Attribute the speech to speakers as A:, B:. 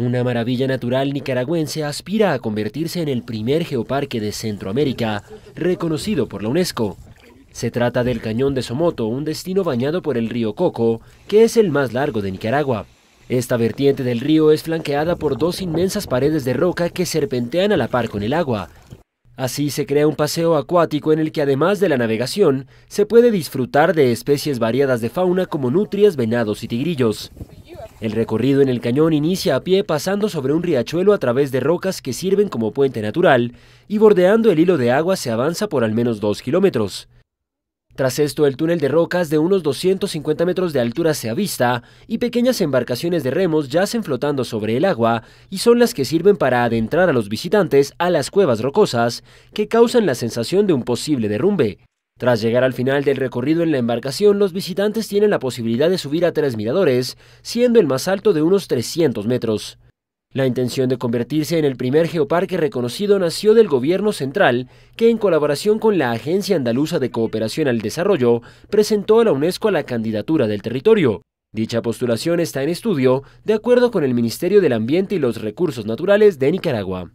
A: Una maravilla natural nicaragüense aspira a convertirse en el primer geoparque de Centroamérica reconocido por la UNESCO. Se trata del Cañón de Somoto, un destino bañado por el río Coco, que es el más largo de Nicaragua. Esta vertiente del río es flanqueada por dos inmensas paredes de roca que serpentean a la par con el agua. Así se crea un paseo acuático en el que además de la navegación, se puede disfrutar de especies variadas de fauna como nutrias, venados y tigrillos. El recorrido en el cañón inicia a pie pasando sobre un riachuelo a través de rocas que sirven como puente natural y bordeando el hilo de agua se avanza por al menos dos kilómetros. Tras esto, el túnel de rocas de unos 250 metros de altura se avista y pequeñas embarcaciones de remos yacen flotando sobre el agua y son las que sirven para adentrar a los visitantes a las cuevas rocosas que causan la sensación de un posible derrumbe. Tras llegar al final del recorrido en la embarcación, los visitantes tienen la posibilidad de subir a tres miradores, siendo el más alto de unos 300 metros. La intención de convertirse en el primer geoparque reconocido nació del gobierno central, que en colaboración con la Agencia Andaluza de Cooperación al Desarrollo presentó a la UNESCO la candidatura del territorio. Dicha postulación está en estudio, de acuerdo con el Ministerio del Ambiente y los Recursos Naturales de Nicaragua.